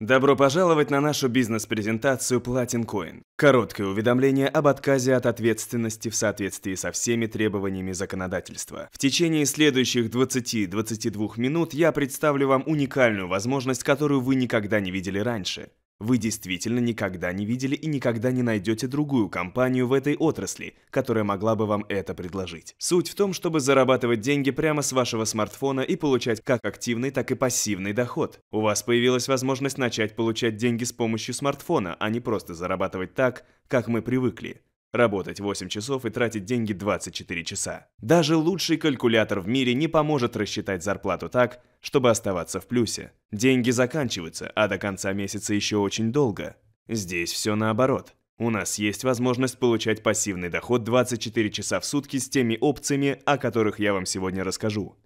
Добро пожаловать на нашу бизнес-презентацию Platin Coin. Короткое уведомление об отказе от ответственности в соответствии со всеми требованиями законодательства. В течение следующих 20-22 минут я представлю вам уникальную возможность, которую вы никогда не видели раньше. Вы действительно никогда не видели и никогда не найдете другую компанию в этой отрасли, которая могла бы вам это предложить. Суть в том, чтобы зарабатывать деньги прямо с вашего смартфона и получать как активный, так и пассивный доход. У вас появилась возможность начать получать деньги с помощью смартфона, а не просто зарабатывать так, как мы привыкли. Работать 8 часов и тратить деньги 24 часа. Даже лучший калькулятор в мире не поможет рассчитать зарплату так, чтобы оставаться в плюсе. Деньги заканчиваются, а до конца месяца еще очень долго. Здесь все наоборот. У нас есть возможность получать пассивный доход 24 часа в сутки с теми опциями, о которых я вам сегодня расскажу.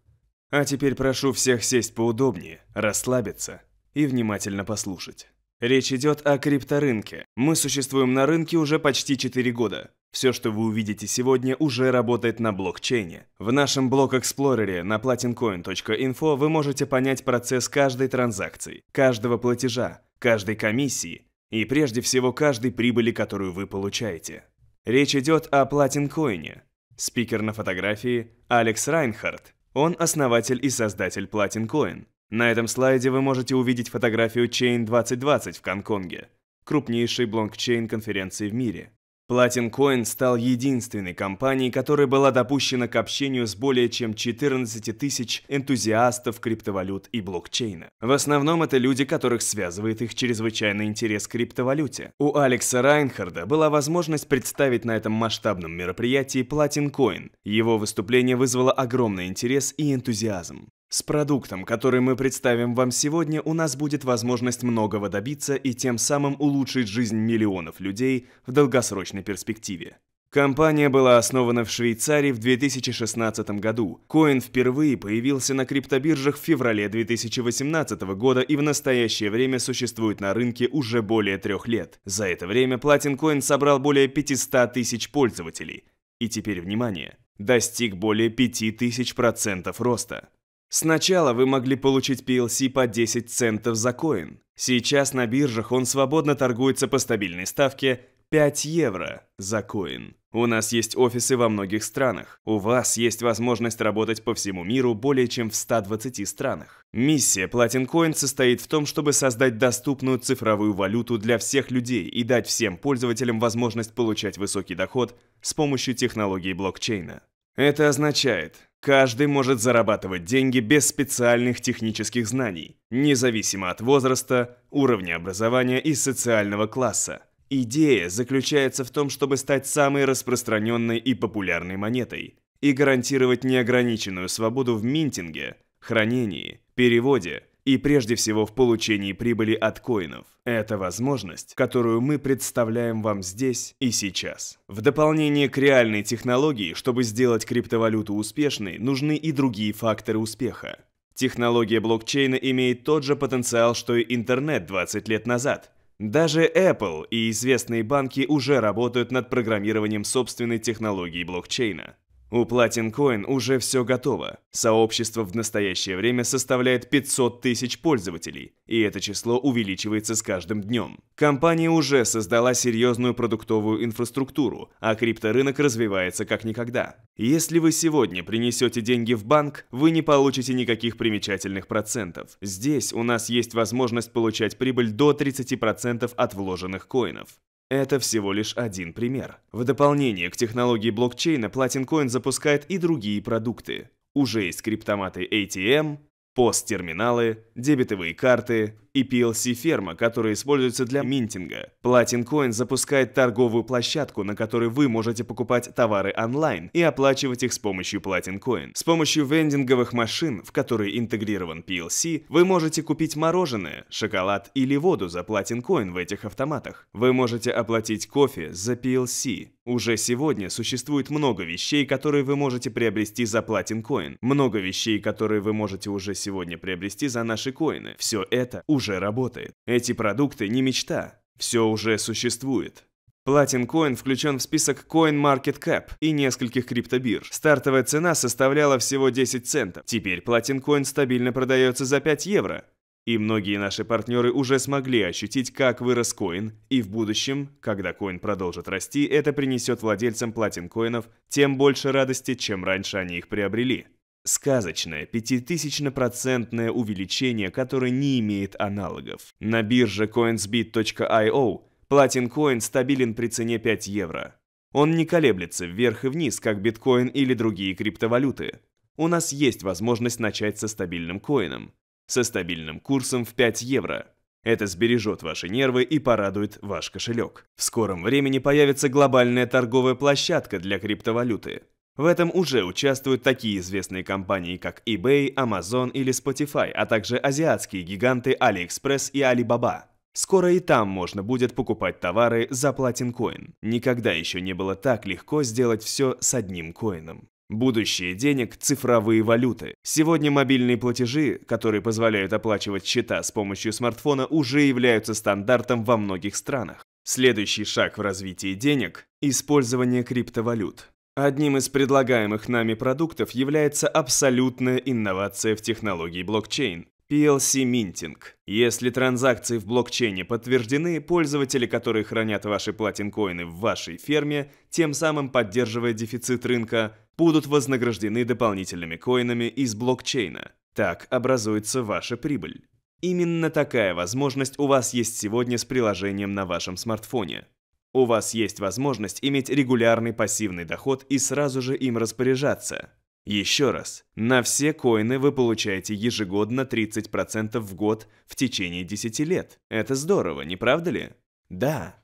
А теперь прошу всех сесть поудобнее, расслабиться и внимательно послушать. Речь идет о крипторынке. Мы существуем на рынке уже почти 4 года. Все, что вы увидите сегодня, уже работает на блокчейне. В нашем блок-эксплорере на platincoin.info вы можете понять процесс каждой транзакции, каждого платежа, каждой комиссии и прежде всего каждой прибыли, которую вы получаете. Речь идет о платинкоине. Спикер на фотографии – Алекс Райнхард. Он основатель и создатель платинкоин – на этом слайде вы можете увидеть фотографию Chain 2020 в Гонконге, крупнейшей блокчейн конференции в мире. Platin Coin стал единственной компанией, которая была допущена к общению с более чем 14 тысяч энтузиастов криптовалют и блокчейна. В основном это люди, которых связывает их чрезвычайный интерес к криптовалюте. У Алекса Райнхарда была возможность представить на этом масштабном мероприятии Platin Coin. Его выступление вызвало огромный интерес и энтузиазм. С продуктом, который мы представим вам сегодня, у нас будет возможность многого добиться и тем самым улучшить жизнь миллионов людей в долгосрочной перспективе. Компания была основана в Швейцарии в 2016 году. Коин впервые появился на криптобиржах в феврале 2018 года и в настоящее время существует на рынке уже более трех лет. За это время Platin Coin собрал более 500 тысяч пользователей. И теперь внимание, достиг более 5000% роста. Сначала вы могли получить PLC по 10 центов за коин. Сейчас на биржах он свободно торгуется по стабильной ставке 5 евро за коин. У нас есть офисы во многих странах. У вас есть возможность работать по всему миру более чем в 120 странах. Миссия Platin Coin состоит в том, чтобы создать доступную цифровую валюту для всех людей и дать всем пользователям возможность получать высокий доход с помощью технологии блокчейна. Это означает, Каждый может зарабатывать деньги без специальных технических знаний, независимо от возраста, уровня образования и социального класса. Идея заключается в том, чтобы стать самой распространенной и популярной монетой и гарантировать неограниченную свободу в минтинге, хранении, переводе, и прежде всего в получении прибыли от коинов. Это возможность, которую мы представляем вам здесь и сейчас. В дополнение к реальной технологии, чтобы сделать криптовалюту успешной, нужны и другие факторы успеха. Технология блокчейна имеет тот же потенциал, что и интернет 20 лет назад. Даже Apple и известные банки уже работают над программированием собственной технологии блокчейна. У Platin Coin уже все готово. Сообщество в настоящее время составляет 500 тысяч пользователей, и это число увеличивается с каждым днем. Компания уже создала серьезную продуктовую инфраструктуру, а крипторынок развивается как никогда. Если вы сегодня принесете деньги в банк, вы не получите никаких примечательных процентов. Здесь у нас есть возможность получать прибыль до 30% от вложенных коинов. Это всего лишь один пример. В дополнение к технологии блокчейна Platincoin запускает и другие продукты. Уже есть криптоматы ATM, POS-терминалы, дебетовые карты и PLC-ферма, которые используются для минтинга. Platin Coin запускает торговую площадку, на которой вы можете покупать товары онлайн и оплачивать их с помощью Platin Coin. С помощью вендинговых машин, в которые интегрирован PLC, вы можете купить мороженое, шоколад или воду за Platin Coin в этих автоматах. Вы можете оплатить кофе за PLC. Уже сегодня существует много вещей, которые вы можете приобрести за Platin Coin. Много вещей, которые вы можете уже сегодня приобрести за наши коины. Все это уже работает. Эти продукты не мечта. Все уже существует. Платин Coin включен в список CoinMarketCap и нескольких криптобирж. Стартовая цена составляла всего 10 центов. Теперь платин Coin стабильно продается за 5 евро. И многие наши партнеры уже смогли ощутить, как вырос коин, и в будущем, когда коин продолжит расти, это принесет владельцам платин коинов тем больше радости, чем раньше они их приобрели. Сказочное пятитысячно-процентное увеличение, которое не имеет аналогов. На бирже coinsbit.io платин коин стабилен при цене 5 евро. Он не колеблется вверх и вниз, как биткоин или другие криптовалюты. У нас есть возможность начать со стабильным коином со стабильным курсом в 5 евро. Это сбережет ваши нервы и порадует ваш кошелек. В скором времени появится глобальная торговая площадка для криптовалюты. В этом уже участвуют такие известные компании, как eBay, Amazon или Spotify, а также азиатские гиганты AliExpress и Alibaba. Скоро и там можно будет покупать товары за платин коин. Никогда еще не было так легко сделать все с одним коином. Будущее денег – цифровые валюты. Сегодня мобильные платежи, которые позволяют оплачивать счета с помощью смартфона, уже являются стандартом во многих странах. Следующий шаг в развитии денег – использование криптовалют. Одним из предлагаемых нами продуктов является абсолютная инновация в технологии блокчейн, plc minting. Если транзакции в блокчейне подтверждены, пользователи, которые хранят ваши платинкоины в вашей ферме, тем самым поддерживая дефицит рынка, будут вознаграждены дополнительными коинами из блокчейна. Так образуется ваша прибыль. Именно такая возможность у вас есть сегодня с приложением на вашем смартфоне. У вас есть возможность иметь регулярный пассивный доход и сразу же им распоряжаться – еще раз, на все коины вы получаете ежегодно 30% в год в течение 10 лет. Это здорово, не правда ли? Да.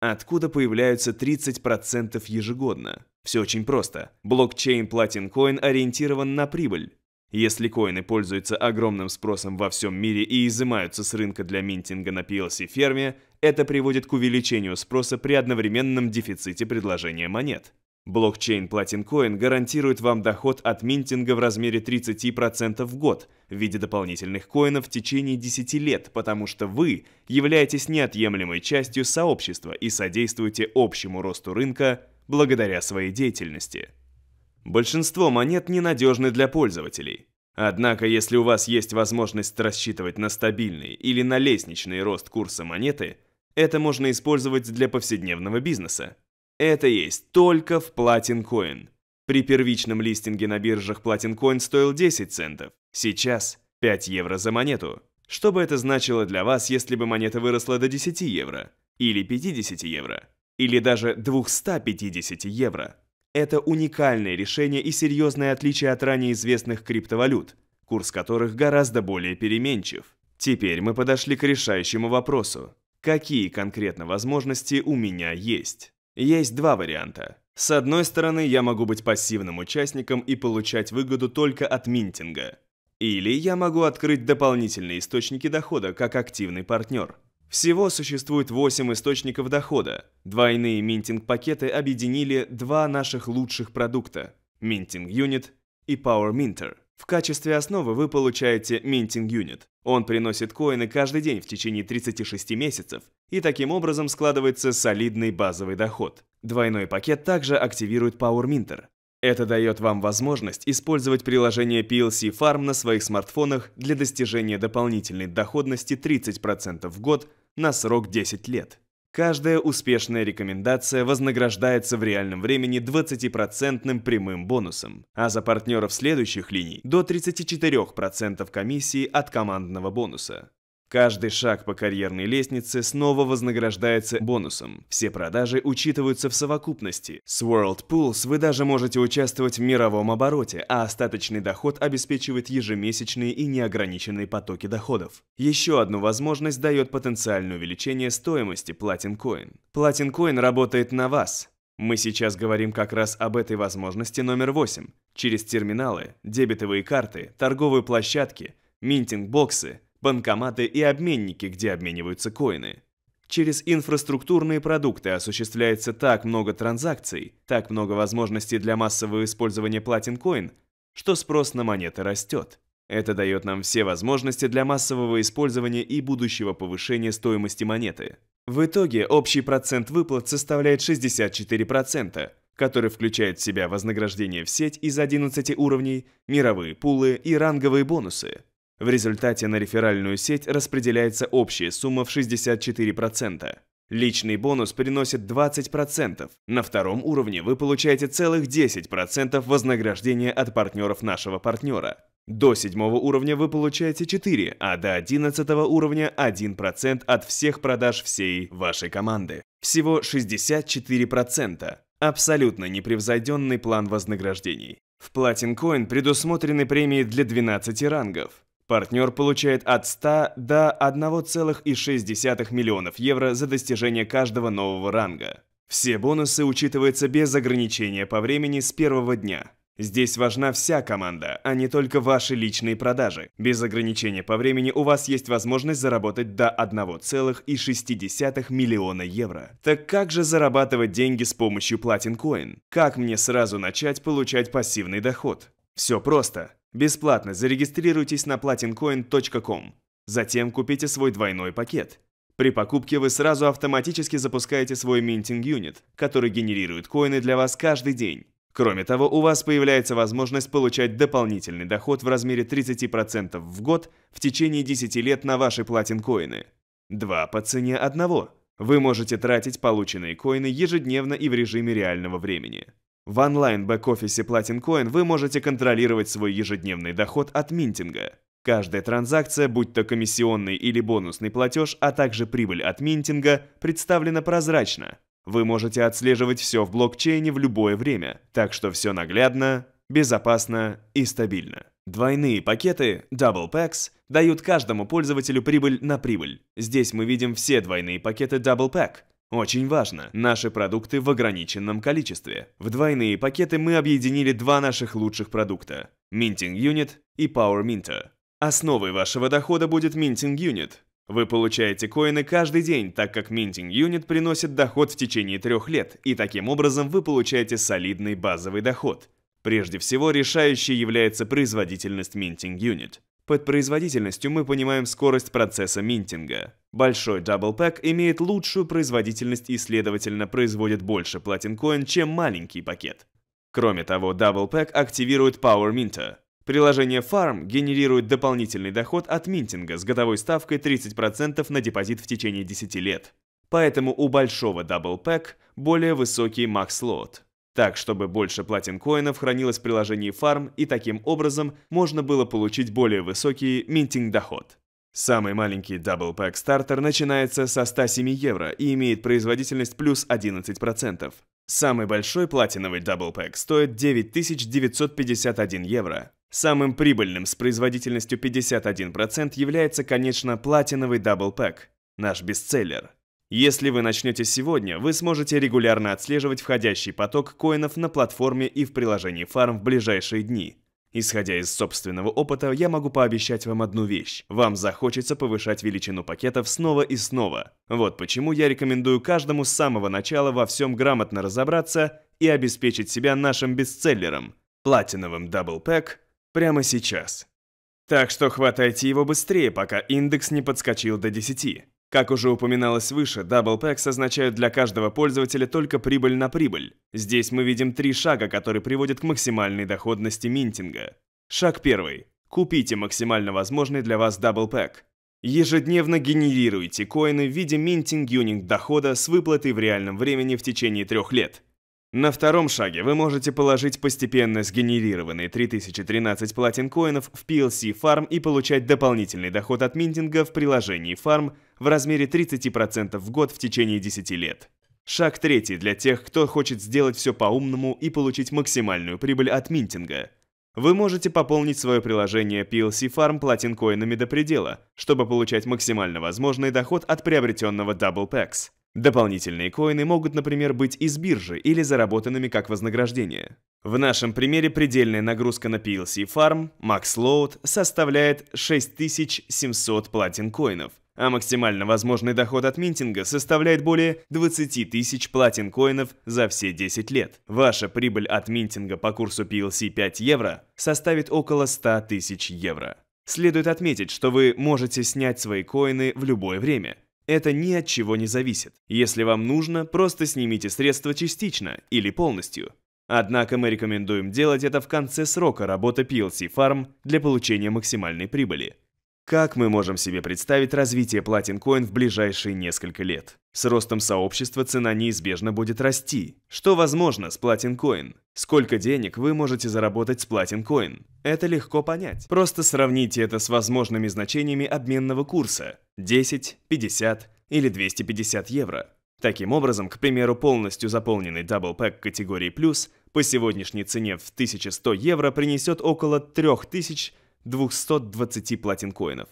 Откуда появляются 30% ежегодно? Все очень просто. Блокчейн Platin Coin ориентирован на прибыль. Если коины пользуются огромным спросом во всем мире и изымаются с рынка для минтинга на PLC-ферме, это приводит к увеличению спроса при одновременном дефиците предложения монет. Блокчейн Platin гарантирует вам доход от минтинга в размере 30% в год в виде дополнительных коинов в течение 10 лет, потому что вы являетесь неотъемлемой частью сообщества и содействуете общему росту рынка благодаря своей деятельности. Большинство монет ненадежны для пользователей. Однако, если у вас есть возможность рассчитывать на стабильный или на лестничный рост курса монеты, это можно использовать для повседневного бизнеса. Это есть только в Platin При первичном листинге на биржах Platin стоил 10 центов, сейчас 5 евро за монету. Что бы это значило для вас, если бы монета выросла до 10 евро? Или 50 евро? Или даже 250 евро? Это уникальное решение и серьезное отличие от ранее известных криптовалют, курс которых гораздо более переменчив. Теперь мы подошли к решающему вопросу. Какие конкретно возможности у меня есть? Есть два варианта. С одной стороны, я могу быть пассивным участником и получать выгоду только от минтинга. Или я могу открыть дополнительные источники дохода как активный партнер. Всего существует 8 источников дохода. Двойные минтинг-пакеты объединили два наших лучших продукта – Minting Unit и Power Minter. В качестве основы вы получаете Minting Unit. Он приносит коины каждый день в течение 36 месяцев, и таким образом складывается солидный базовый доход. Двойной пакет также активирует Power Minter. Это дает вам возможность использовать приложение PLC Farm на своих смартфонах для достижения дополнительной доходности 30% в год на срок 10 лет. Каждая успешная рекомендация вознаграждается в реальном времени 20% прямым бонусом, а за партнеров следующих линий – до 34% комиссии от командного бонуса. Каждый шаг по карьерной лестнице снова вознаграждается бонусом. Все продажи учитываются в совокупности. С World Pools вы даже можете участвовать в мировом обороте, а остаточный доход обеспечивает ежемесячные и неограниченные потоки доходов. Еще одну возможность дает потенциальное увеличение стоимости Platin Coin. Platin Coin работает на вас. Мы сейчас говорим как раз об этой возможности номер 8. Через терминалы, дебетовые карты, торговые площадки, минтинг-боксы – банкоматы и обменники, где обмениваются коины. Через инфраструктурные продукты осуществляется так много транзакций, так много возможностей для массового использования платинкоин, что спрос на монеты растет. Это дает нам все возможности для массового использования и будущего повышения стоимости монеты. В итоге общий процент выплат составляет 64%, который включает в себя вознаграждение в сеть из 11 уровней, мировые пулы и ранговые бонусы – в результате на реферальную сеть распределяется общая сумма в 64%. Личный бонус приносит 20%. На втором уровне вы получаете целых 10% вознаграждения от партнеров нашего партнера. До седьмого уровня вы получаете 4, а до одиннадцатого уровня 1% от всех продаж всей вашей команды. Всего 64%. Абсолютно непревзойденный план вознаграждений. В Platin Coin предусмотрены премии для 12 рангов. Партнер получает от 100 до 1,6 миллионов евро за достижение каждого нового ранга. Все бонусы учитываются без ограничения по времени с первого дня. Здесь важна вся команда, а не только ваши личные продажи. Без ограничения по времени у вас есть возможность заработать до 1,6 миллиона евро. Так как же зарабатывать деньги с помощью Platin Coin? Как мне сразу начать получать пассивный доход? Все просто. Бесплатно зарегистрируйтесь на platincoin.com. Затем купите свой двойной пакет. При покупке вы сразу автоматически запускаете свой минтинг юнит, который генерирует коины для вас каждый день. Кроме того, у вас появляется возможность получать дополнительный доход в размере 30% в год в течение 10 лет на ваши платин-коины. Два по цене одного. Вы можете тратить полученные коины ежедневно и в режиме реального времени. В онлайн-бэк-офисе Platin Coin вы можете контролировать свой ежедневный доход от минтинга. Каждая транзакция, будь то комиссионный или бонусный платеж, а также прибыль от минтинга, представлена прозрачно. Вы можете отслеживать все в блокчейне в любое время, так что все наглядно, безопасно и стабильно. Двойные пакеты Double Packs дают каждому пользователю прибыль на прибыль. Здесь мы видим все двойные пакеты Double Pack, очень важно, наши продукты в ограниченном количестве. В двойные пакеты мы объединили два наших лучших продукта – Minting Unit и Power Minter. Основой вашего дохода будет Minting Unit. Вы получаете коины каждый день, так как Minting Unit приносит доход в течение трех лет, и таким образом вы получаете солидный базовый доход. Прежде всего, решающей является производительность Minting Unit – под производительностью мы понимаем скорость процесса минтинга. Большой Double Pack имеет лучшую производительность и, следовательно, производит больше Platin Coin, чем маленький пакет. Кроме того, Double Pack активирует Power Minter. Приложение Farm генерирует дополнительный доход от минтинга с годовой ставкой 30% на депозит в течение 10 лет. Поэтому у большого Double Pack более высокий Max лот так, чтобы больше платин коинов хранилось в приложении Farm, и таким образом можно было получить более высокий минтинг-доход. Самый маленький Double Pack Starter начинается со 107 евро и имеет производительность плюс 11%. Самый большой платиновый Double Pack стоит 9951 евро. Самым прибыльным с производительностью 51% является, конечно, платиновый Double Pack, наш бестселлер – если вы начнете сегодня, вы сможете регулярно отслеживать входящий поток коинов на платформе и в приложении Farm в ближайшие дни. Исходя из собственного опыта, я могу пообещать вам одну вещь. Вам захочется повышать величину пакетов снова и снова. Вот почему я рекомендую каждому с самого начала во всем грамотно разобраться и обеспечить себя нашим бестселлером – платиновым даблпэк прямо сейчас. Так что хватайте его быстрее, пока индекс не подскочил до 10. Как уже упоминалось выше, Double Packs означают для каждого пользователя только прибыль на прибыль. Здесь мы видим три шага, которые приводят к максимальной доходности минтинга. Шаг первый. Купите максимально возможный для вас Double Pack. Ежедневно генерируйте коины в виде минтинг-юнинг дохода с выплатой в реальном времени в течение трех лет – на втором шаге вы можете положить постепенно сгенерированные 3013 платин коинов в PLC Farm и получать дополнительный доход от минтинга в приложении Farm в размере 30% в год в течение 10 лет. Шаг третий для тех, кто хочет сделать все по-умному и получить максимальную прибыль от минтинга. Вы можете пополнить свое приложение PLC Farm платин коинами до предела, чтобы получать максимально возможный доход от приобретенного Double Packs. Дополнительные коины могут, например, быть из биржи или заработанными как вознаграждение. В нашем примере предельная нагрузка на PLC Farm, Max Load, составляет 6700 платин коинов, а максимально возможный доход от минтинга составляет более 20 тысяч платин коинов за все 10 лет. Ваша прибыль от минтинга по курсу PLC 5 евро составит около 100 тысяч евро. Следует отметить, что вы можете снять свои коины в любое время – это ни от чего не зависит. Если вам нужно, просто снимите средства частично или полностью. Однако мы рекомендуем делать это в конце срока работы PLC Farm для получения максимальной прибыли. Как мы можем себе представить развитие Platin Coin в ближайшие несколько лет? С ростом сообщества цена неизбежно будет расти. Что возможно с Platin Coin? Сколько денег вы можете заработать с Platin Coin? Это легко понять. Просто сравните это с возможными значениями обменного курса. 10, 50 или 250 евро. Таким образом, к примеру, полностью заполненный Double Pack категории «плюс» по сегодняшней цене в 1100 евро принесет около 3220 платин коинов.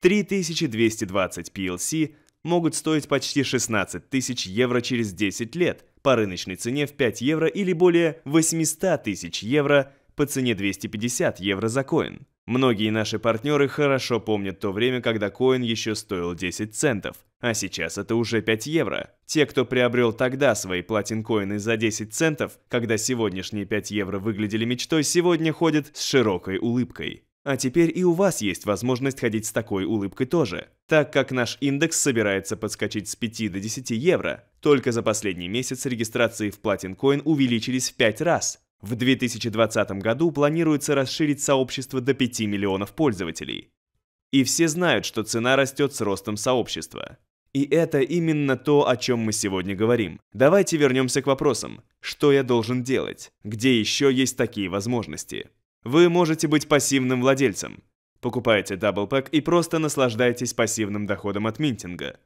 3220 PLC могут стоить почти 16 тысяч евро через 10 лет по рыночной цене в 5 евро или более 800 тысяч евро по цене 250 евро за коин. Многие наши партнеры хорошо помнят то время, когда коин еще стоил 10 центов, а сейчас это уже 5 евро. Те, кто приобрел тогда свои платинкоины за 10 центов, когда сегодняшние 5 евро выглядели мечтой, сегодня ходят с широкой улыбкой. А теперь и у вас есть возможность ходить с такой улыбкой тоже, так как наш индекс собирается подскочить с 5 до 10 евро. Только за последний месяц регистрации в Platin Coin увеличились в 5 раз. В 2020 году планируется расширить сообщество до 5 миллионов пользователей. И все знают, что цена растет с ростом сообщества. И это именно то, о чем мы сегодня говорим. Давайте вернемся к вопросам. Что я должен делать? Где еще есть такие возможности? Вы можете быть пассивным владельцем. Покупайте Double Pack и просто наслаждайтесь пассивным доходом от минтинга.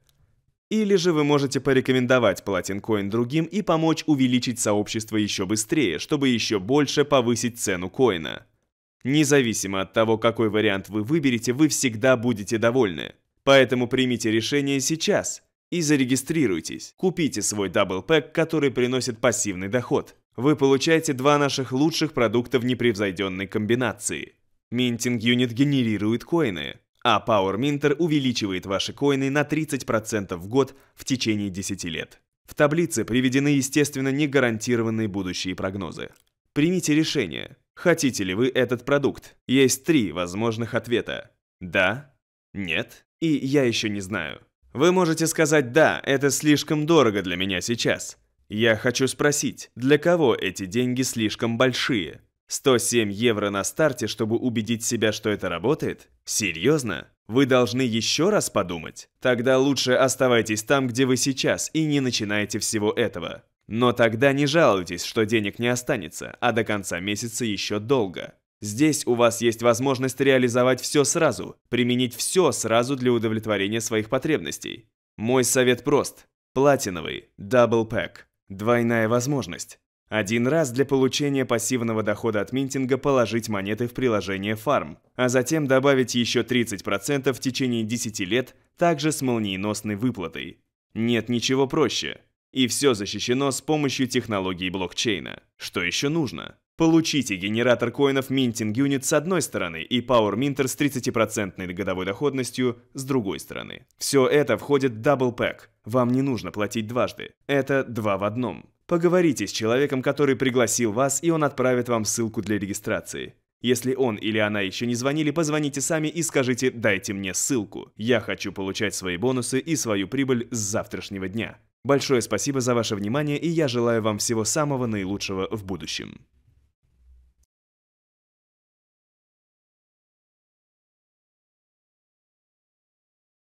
Или же вы можете порекомендовать Platin Coin другим и помочь увеличить сообщество еще быстрее, чтобы еще больше повысить цену коина. Независимо от того, какой вариант вы выберете, вы всегда будете довольны. Поэтому примите решение сейчас и зарегистрируйтесь. Купите свой даблпэк, который приносит пассивный доход. Вы получаете два наших лучших продукта в непревзойденной комбинации. Минтинг-юнит генерирует коины, а Power Minter увеличивает ваши коины на 30% в год в течение 10 лет. В таблице приведены, естественно, не гарантированные будущие прогнозы. Примите решение, хотите ли вы этот продукт. Есть три возможных ответа. Да, нет и я еще не знаю. Вы можете сказать «да, это слишком дорого для меня сейчас». Я хочу спросить, для кого эти деньги слишком большие? 107 евро на старте, чтобы убедить себя, что это работает? Серьезно? Вы должны еще раз подумать? Тогда лучше оставайтесь там, где вы сейчас, и не начинайте всего этого. Но тогда не жалуйтесь, что денег не останется, а до конца месяца еще долго. Здесь у вас есть возможность реализовать все сразу, применить все сразу для удовлетворения своих потребностей. Мой совет прост. Платиновый, double pack, двойная возможность. Один раз для получения пассивного дохода от минтинга положить монеты в приложение Farm, а затем добавить еще 30% в течение 10 лет, также с молниеносной выплатой. Нет ничего проще. И все защищено с помощью технологии блокчейна. Что еще нужно? Получите генератор коинов Minting Unit с одной стороны и Power Minter с 30% годовой доходностью с другой стороны. Все это входит в Double Pack. Вам не нужно платить дважды. Это два в одном. Поговорите с человеком, который пригласил вас, и он отправит вам ссылку для регистрации. Если он или она еще не звонили, позвоните сами и скажите «дайте мне ссылку». Я хочу получать свои бонусы и свою прибыль с завтрашнего дня. Большое спасибо за ваше внимание, и я желаю вам всего самого наилучшего в будущем.